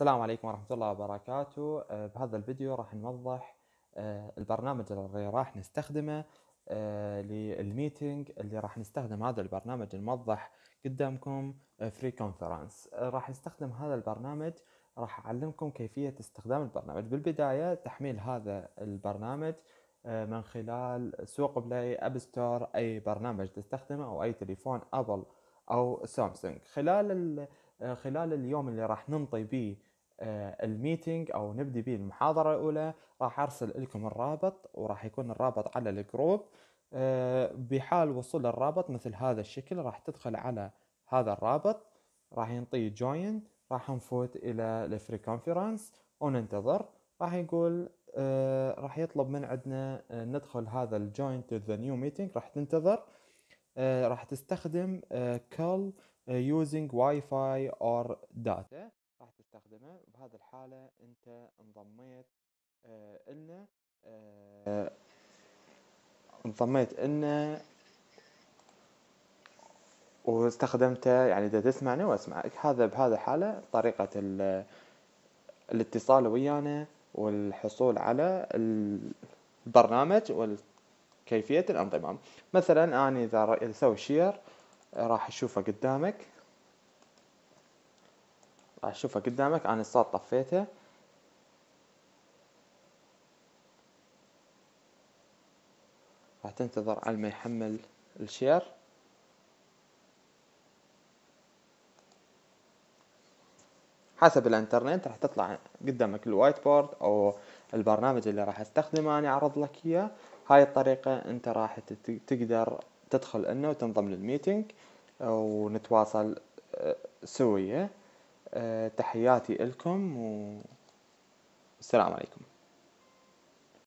السلام عليكم ورحمة الله وبركاته آه، بهذا الفيديو راح نوضح آه، البرنامج اللي راح نستخدمه آه، للميتينج اللي راح نستخدم هذا البرنامج الموضح قدامكم فري كونفرنس راح نستخدم هذا البرنامج راح أعلمكم كيفية استخدام البرنامج بالبداية تحميل هذا البرنامج من خلال سوق بلاي اب ستور اي برنامج تستخدمه او اي تليفون ابل او سامسونج خلال خلال اليوم اللي راح ننطي به آه، الميتنج او نبدي به المحاضره الاولى راح ارسل لكم الرابط وراح يكون الرابط على الجروب آه، بحال وصول الرابط مثل هذا الشكل راح تدخل على هذا الرابط راح ينطي جوين راح نفوت الى الفري كونفرنس وننتظر راح يقول آه، راح يطلب من عندنا ندخل هذا الجوين تو ذا نيو ميتنج راح تنتظر راح تستخدم كل يوزنج واي فاي اور داتا تستخدمه بهذه الحالة انت انضميت آه، النا آه، انضميت النا واستخدمته يعني اذا تسمعني واسمعك هذا بهذه الحالة طريقة الاتصال ويانا والحصول على البرنامج وكيفية الانضمام مثلا انا اذا اسوي شير راح اشوفه قدامك راح تشوفها قدامك انا الصوت طفيته راح تنتظر على ما يحمل الشير حسب الانترنت راح تطلع قدامك الوايت بورد او البرنامج اللي راح استخدمه انا اعرض لك اياه هاي الطريقة انت راح تقدر تدخل انه وتنضم للميتنج ونتواصل آه، سوية آه، تحياتي لكم والسلام عليكم